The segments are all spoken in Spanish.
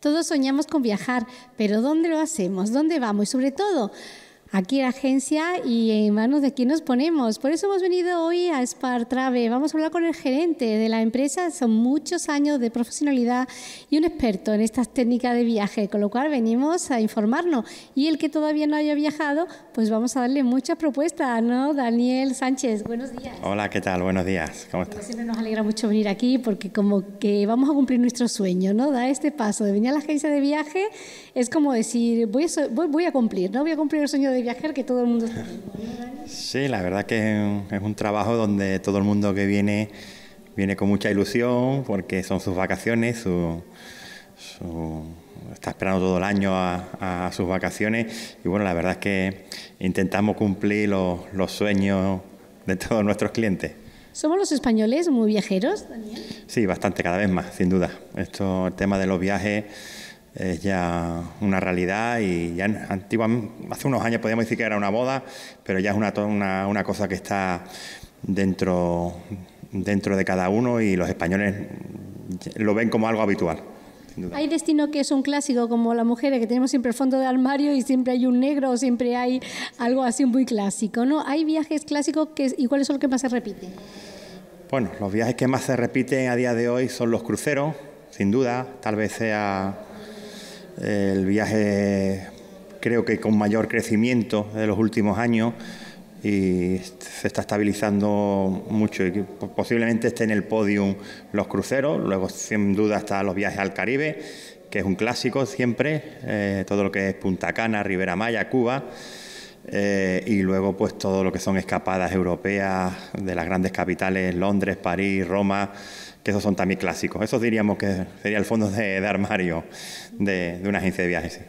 Todos soñamos con viajar, pero ¿dónde lo hacemos? ¿Dónde vamos? Y sobre todo, aquí la agencia y en manos de quién nos ponemos. Por eso hemos venido hoy a Spar Travel. Vamos a hablar con el gerente de la empresa. Son muchos años de profesionalidad y un experto en estas técnicas de viaje, con lo cual venimos a informarnos. Y el que todavía no haya viajado, pues vamos a darle muchas propuestas, ¿no? Daniel Sánchez, buenos días. Hola, ¿qué tal? Buenos días. ¿Cómo siempre nos alegra mucho venir aquí porque como que vamos a cumplir nuestro sueño, ¿no? Da este paso de venir a la agencia de viaje es como decir, voy a, voy a cumplir, ¿no? Voy a cumplir el sueño de viajar que todo el mundo está sí, la verdad que es un trabajo donde todo el mundo que viene viene con mucha ilusión porque son sus vacaciones, su, está esperando todo el año a, sus vacaciones y bueno, la verdad es que intentamos cumplir los, sueños de todos nuestros clientes. ¿Somos los españoles muy viajeros, Daniel? Sí, bastante, cada vez más, sin duda. Esto, el tema de los viajes es ya una realidad y ya antiguamente, hace unos años podíamos decir que era una boda, pero ya es una, cosa que está dentro, dentro de cada uno y los españoles lo ven como algo habitual. Hay destino que es un clásico, como las mujeres, que tenemos siempre el fondo de armario y siempre hay un negro, o siempre hay algo así muy clásico, ¿no? ¿Hay viajes clásicos que, y cuáles son los que más se repiten? Bueno, los viajes que más se repiten a día de hoy son los cruceros, sin duda, tal vez sea el viaje creo que con mayor crecimiento de los últimos años y se está estabilizando mucho y posiblemente esté en el podium los cruceros, luego sin duda están los viajes al Caribe, que es un clásico siempre, eh, todo lo que es Punta Cana, Ribera Maya, Cuba. Eh, y luego pues todo lo que son escapadas europeas de las grandes capitales, Londres, París, Roma, esos son también clásicos. Eso diríamos que sería el fondo de, armario de, una agencia de viajes.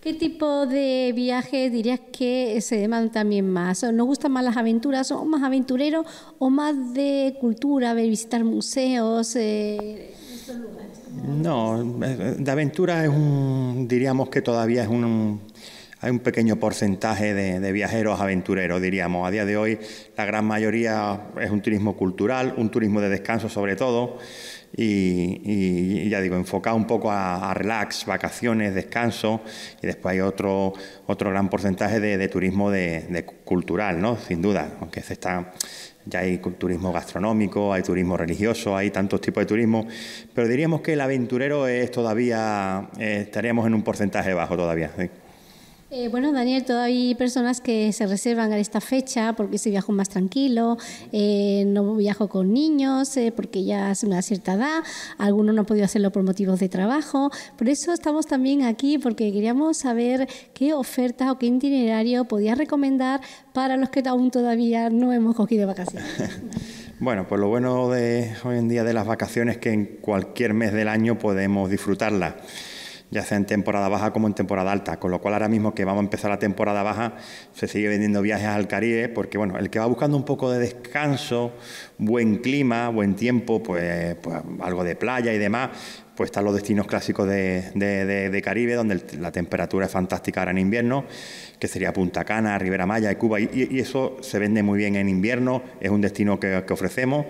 ¿Qué tipo de viajes dirías que se demandan también más? ¿Nos gustan más las aventuras? ¿Son más aventureros o más de cultura, de visitar museos, eh, No, eh, de aventura es un, diríamos que todavía es un hay un pequeño porcentaje de, viajeros aventureros, diríamos. A día de hoy la gran mayoría es un turismo cultural, un turismo de descanso sobre todo, y, ya digo, enfocado un poco a, relax, vacaciones, descanso, y después hay otro, otro gran porcentaje de, turismo de, cultural, ¿no? Sin duda, aunque se está... Ya hay turismo gastronómico, hay turismo religioso, hay tantos tipos de turismo, pero diríamos que el aventurero es todavía, eh, estaríamos en un porcentaje bajo todavía. Eh, bueno, Daniel, todavía hay personas que se reservan a esta fecha porque se viajan más tranquilo, eh, no viajo con niños eh, porque ya es una cierta edad, algunos no han podido hacerlo por motivos de trabajo. Por eso estamos también aquí porque queríamos saber qué oferta o qué itinerario podías recomendar para los que aún todavía no hemos cogido vacaciones. Bueno, pues lo bueno de hoy en día de las vacaciones es que en cualquier mes del año podemos disfrutarlas ya sea en temporada baja como en temporada alta, con lo cual ahora mismo que vamos a empezar la temporada baja, se sigue vendiendo viajes al Caribe, porque bueno, el que va buscando un poco de descanso, buen clima, buen tiempo, pues, pues algo de playa y demás, pues están los destinos clásicos de, Caribe, donde la temperatura es fantástica ahora en invierno, que sería Punta Cana, Ribera Maya, Cuba, y, eso se vende muy bien en invierno, es un destino que ofrecemos.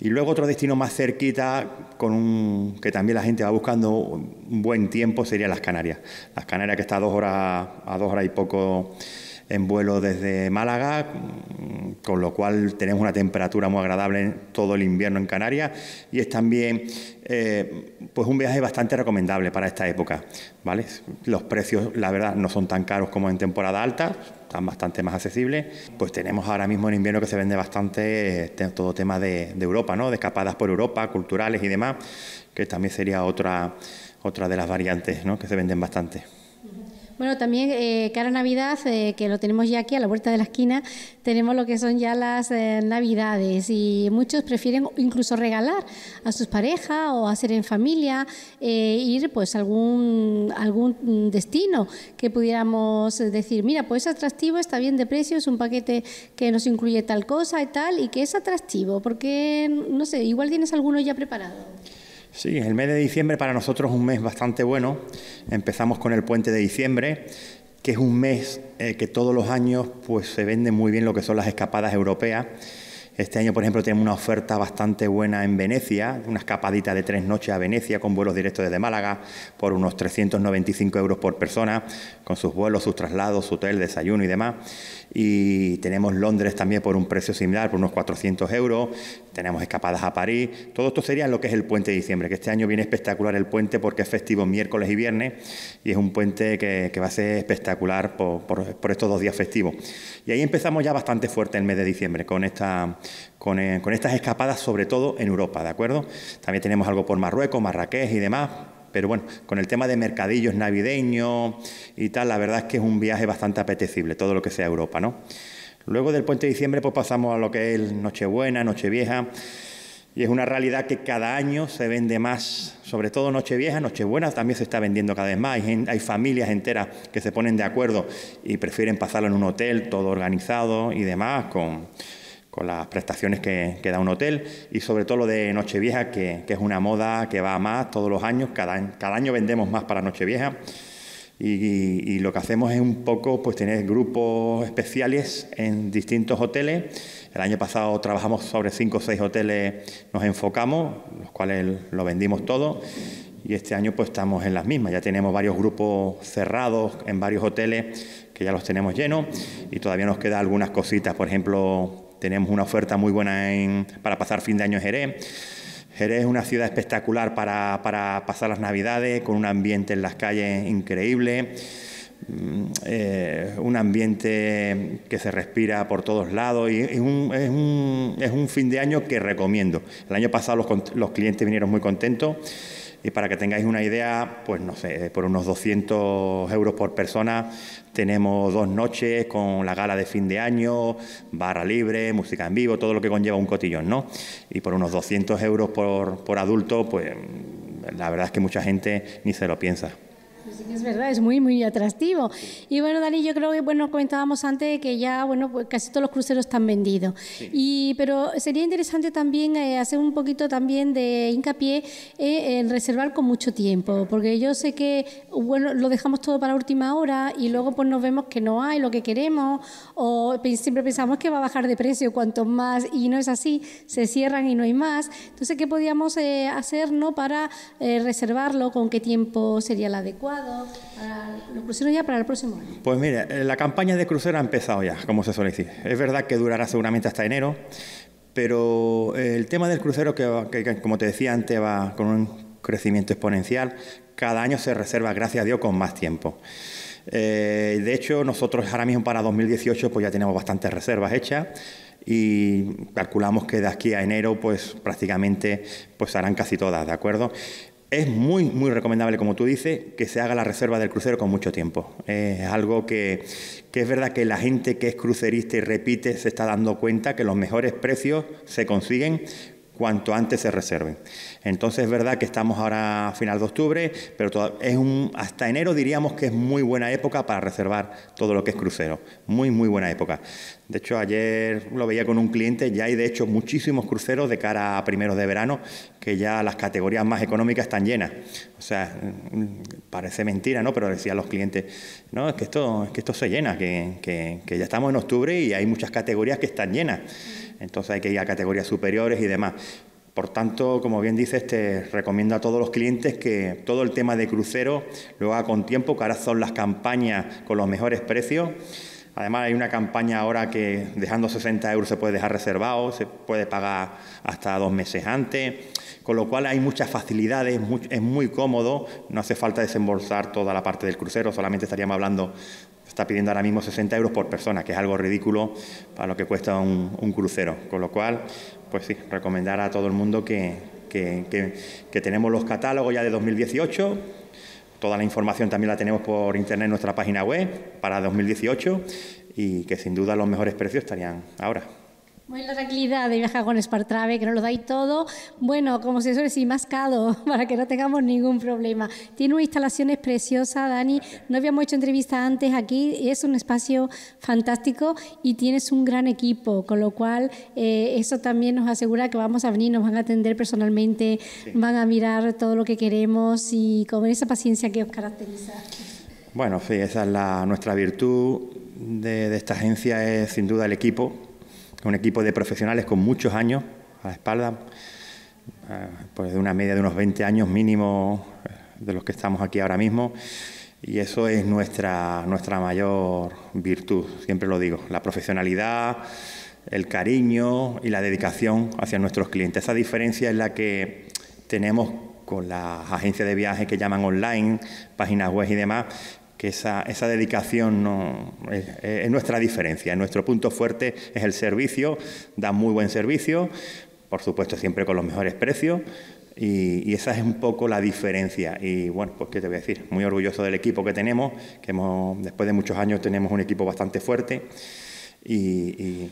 Y luego otro destino más cerquita, con un, que también la gente va buscando un buen tiempo, sería las Canarias. Las Canarias que está a dos horas, a dos horas y poco en vuelo desde Málaga, con lo cual tenemos una temperatura muy agradable todo el invierno en Canarias y es también eh, pues un viaje bastante recomendable para esta época. ¿vale? Los precios, la verdad, no son tan caros como en temporada alta, están bastante más accesibles. Pues tenemos ahora mismo en invierno que se vende bastante eh, todo tema de, Europa, ¿no? de escapadas por Europa, culturales y demás, que también sería otra, otra de las variantes ¿no? que se venden bastante. Bueno, también eh, cara Navidad, eh, que lo tenemos ya aquí a la vuelta de la esquina, tenemos lo que son ya las eh, Navidades y muchos prefieren incluso regalar a sus parejas o hacer en familia, eh, ir pues a algún, algún destino que pudiéramos decir, mira, pues es atractivo, está bien de precio, es un paquete que nos incluye tal cosa y tal, y que es atractivo, porque, no sé, igual tienes alguno ya preparado. Sí, el mes de diciembre para nosotros es un mes bastante bueno. Empezamos con el puente de diciembre, que es un mes eh, que todos los años pues, se vende muy bien lo que son las escapadas europeas este año, por ejemplo, tenemos una oferta bastante buena en Venecia, una escapadita de tres noches a Venecia con vuelos directos desde Málaga por unos 395 euros por persona, con sus vuelos, sus traslados, su hotel, desayuno y demás. Y tenemos Londres también por un precio similar, por unos 400 euros. Tenemos escapadas a París. Todo esto sería lo que es el puente de diciembre, que este año viene espectacular el puente porque es festivo miércoles y viernes y es un puente que, va a ser espectacular por, por estos dos días festivos. Y ahí empezamos ya bastante fuerte el mes de diciembre con esta eh, con, estas escapadas, sobre todo en Europa, ¿de acuerdo? También tenemos algo por Marruecos, Marrakech y demás, pero bueno, con el tema de mercadillos navideños y tal, la verdad es que es un viaje bastante apetecible, todo lo que sea Europa, ¿no? Luego del puente de diciembre, pues pasamos a lo que es Nochebuena, Nochevieja, y es una realidad que cada año se vende más, sobre todo Nochevieja, Nochebuena también se está vendiendo cada vez más. hay familias enteras que se ponen de acuerdo y prefieren pasarlo en un hotel, todo organizado y demás, con con las prestaciones que, da un hotel y sobre todo lo de Nochevieja, que, que, es una moda que va más todos los años, cada, cada año vendemos más para Nochevieja y, lo que hacemos es un poco pues tener grupos especiales en distintos hoteles. El año pasado trabajamos sobre cinco o seis hoteles, nos enfocamos, los cuales lo vendimos todo y este año pues estamos en las mismas, ya tenemos varios grupos cerrados en varios hoteles que ya los tenemos llenos y todavía nos queda algunas cositas, por ejemplo tenemos una oferta muy buena para pasar fin de año en Jerez. Jerez es una ciudad espectacular para, pasar las Navidades, con un ambiente en las calles increíble. Mm, eh, un ambiente que se respira por todos lados y es un, fin de año que recomiendo. El año pasado los, los clientes vinieron muy contentos y para que tengáis una idea, pues no sé, por unos 200 euros por persona tenemos dos noches con la gala de fin de año, barra libre, música en vivo, todo lo que conlleva un cotillón, ¿no? Y por unos 200 euros por, por adulto, pues la verdad es que mucha gente ni se lo piensa. Pues sí es verdad, es muy, muy atractivo. Y bueno, Dani, yo creo que, bueno, comentábamos antes que ya, bueno, pues casi todos los cruceros están vendidos. Y, pero sería interesante también eh, hacer un poquito también de hincapié eh, en reservar con mucho tiempo, porque yo sé que, bueno, lo dejamos todo para última hora y luego pues nos vemos que no hay lo que queremos o siempre pensamos que va a bajar de precio cuanto más y no es así, se cierran y no hay más. Entonces, ¿qué podríamos eh, hacer, no, para reservarlo? ¿Con qué tiempo sería el adecuado? Para, ¿Lo pusieron ya para el próximo año? Pues mire, eh, la campaña de crucero ha empezado ya, como se suele decir. Es verdad que durará seguramente hasta enero, pero eh, el tema del crucero, que, como te decía antes, va con un crecimiento exponencial, cada año se reserva, gracias a Dios, con más tiempo. Eh, de hecho, nosotros ahora mismo para 2018 pues ya tenemos bastantes reservas hechas y calculamos que de aquí a enero pues prácticamente pues harán casi todas, ¿de acuerdo? Es muy, muy recomendable, como tú dices, que se haga la reserva del crucero con mucho tiempo. es algo que, que, es verdad que la gente que es crucerista y repite se está dando cuenta que los mejores precios se consiguen cuanto antes se reserven. Entonces es verdad que estamos ahora a final de octubre, pero es un, hasta enero diríamos que es muy buena época para reservar todo lo que es crucero. Muy, muy buena época. De hecho, ayer lo veía con un cliente, ya hay de hecho muchísimos cruceros de cara a primeros de verano, que ya las categorías más económicas están llenas. O sea, mm, parece mentira, ¿no? Pero decían los clientes, no, es que esto, es que esto se llena, que ya estamos en octubre y hay muchas categorías que están llenas. Entonces hay que ir a categorías superiores y demás. Por tanto, como bien dice te recomiendo a todos los clientes que todo el tema de crucero lo haga con tiempo, que ahora son las campañas con los mejores precios Además, hay una campaña ahora que dejando 60 euros se puede dejar reservado, se puede pagar hasta dos meses antes, con lo cual hay muchas facilidades, es muy cómodo, no hace falta desembolsar toda la parte del crucero, solamente estaríamos hablando, está pidiendo ahora mismo 60 euros por persona, que es algo ridículo para lo que cuesta un, crucero, con lo cual, pues sí, recomendar a todo el mundo que, que tenemos los catálogos ya de 2018 Toda la información también la tenemos por internet en nuestra página web para 2018 y que sin duda los mejores precios estarían ahora. Muy la tranquilidad de viajar con Spartrave, que nos lo dais todo, bueno, como se suele decir, mascado, para que no tengamos ningún problema. Tiene unas instalaciones preciosas, Dani. No habíamos hecho entrevista antes aquí, es un espacio fantástico y tienes un gran equipo, con lo cual eh, eso también nos asegura que vamos a venir, nos van a atender personalmente, van a mirar todo lo que queremos y con esa paciencia que os caracteriza. Bueno, sí, esa es la, nuestra virtud de, de esta agencia, es sin duda el equipo un equipo de profesionales con muchos años a la espalda, eh, pues de una media de unos 20 años mínimo eh, de los que estamos aquí ahora mismo. Y eso es nuestra, nuestra mayor virtud, siempre lo digo, la profesionalidad, el cariño y la dedicación hacia nuestros clientes. Esa diferencia es la que tenemos con las agencias de viaje que llaman online, páginas web y demás, esa, dedicación es, nuestra diferencia. Nuestro punto fuerte es el servicio, da muy buen servicio, por supuesto siempre con los mejores precios. Y, y, esa es un poco la diferencia. Y bueno, pues qué te voy a decir, muy orgulloso del equipo que tenemos, que hemos, después de muchos años tenemos un equipo bastante fuerte. Y,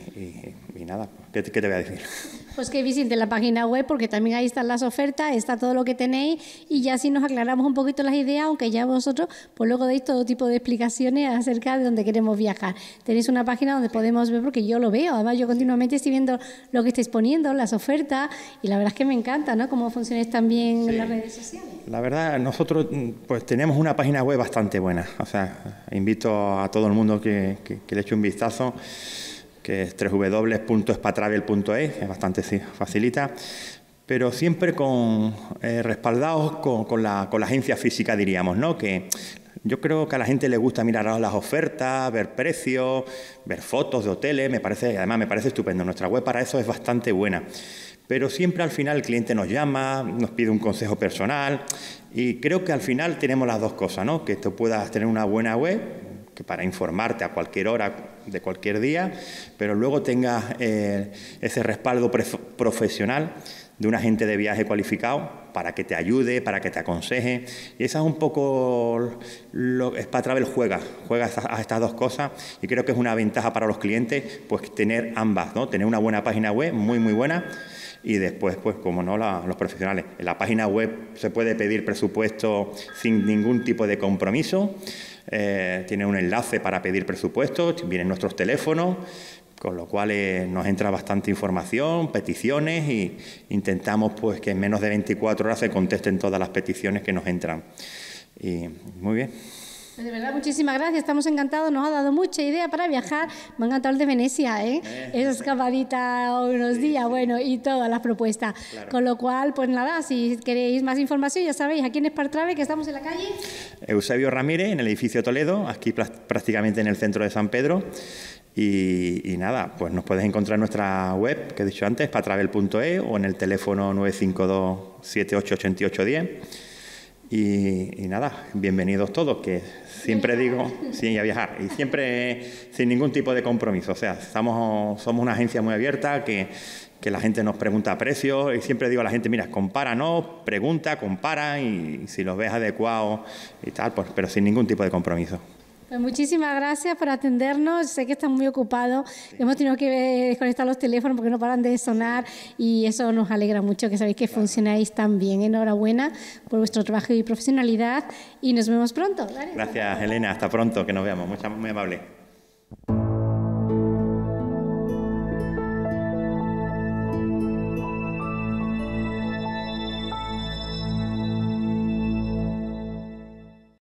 y, nada, pues, ¿qué, te voy a decir? Pues que visiten la página web porque también ahí están las ofertas, está todo lo que tenéis y ya si nos aclaramos un poquito las ideas, aunque ya vosotros pues luego deis todo tipo de explicaciones acerca de dónde queremos viajar. Tenéis una página donde podemos ver porque yo lo veo, además yo continuamente estoy viendo lo que estáis poniendo, las ofertas y la verdad es que me encanta, ¿no? Cómo funcionáis también en las redes sociales la verdad, nosotros mm, pues tenemos una página web bastante buena. O sea, invito a todo el mundo que, le eche un vistazo, que es www.espatravel.es, es bastante facilita, pero siempre con eh, respaldados con, con, la, con, la, agencia física, diríamos, ¿no? Que, yo creo que a la gente le gusta mirar las ofertas, ver precios, ver fotos de hoteles, me parece, además me parece estupendo. Nuestra web para eso es bastante buena. Pero siempre al final el cliente nos llama, nos pide un consejo personal y creo que al final tenemos las dos cosas, ¿no? Que tú puedas tener una buena web que para informarte a cualquier hora de cualquier día, pero luego tengas eh, ese respaldo profesional de un agente de viaje cualificado para que te ayude, para que te aconseje. Y esa es un poco lo que Travel juega, juega a estas dos cosas y creo que es una ventaja para los clientes pues tener ambas, ¿no? Tener una buena página web, muy muy buena y después, pues como no, los profesionales. En la página web se puede pedir presupuesto sin ningún tipo de compromiso. Eh, tiene un enlace para pedir presupuesto, vienen nuestros teléfonos, con lo cual eh, nos entra bastante información, peticiones y intentamos pues que en menos de 24 horas se contesten todas las peticiones que nos entran. Y muy bien. Pues de verdad, muchísimas gracias, estamos encantados, nos ha dado mucha idea para viajar. Me ha encantado el de Venecia, ¿eh? eh escapadita unos días, bueno, y todas las propuestas. Con lo cual, pues nada, si queréis más información, ya sabéis, aquí en Espartrave, que estamos en la calle. Eusebio Ramírez, en el edificio Toledo, aquí prácticamente en el centro de San Pedro. Y, nada, pues nos puedes encontrar en nuestra web, que he dicho antes, patravel.e o en el teléfono 952-788810. Y, y nada, bienvenidos todos, que siempre digo, sí, a viajar, y siempre sin ningún tipo de compromiso. O sea, estamos, somos una agencia muy abierta que, la gente nos pregunta precios y siempre digo a la gente, mira, compara, no, pregunta, compara y si los ves adecuados y tal, pues, pero sin ningún tipo de compromiso. Pues muchísimas gracias por atendernos. Sé que están muy ocupados. Hemos tenido que desconectar los teléfonos porque no paran de sonar y eso nos alegra mucho que sabéis que funcionáis tan bien. Enhorabuena por vuestro trabajo y profesionalidad y nos vemos pronto. Gracias, Elena. Hasta pronto. Que nos veamos. Muchas, muy amable.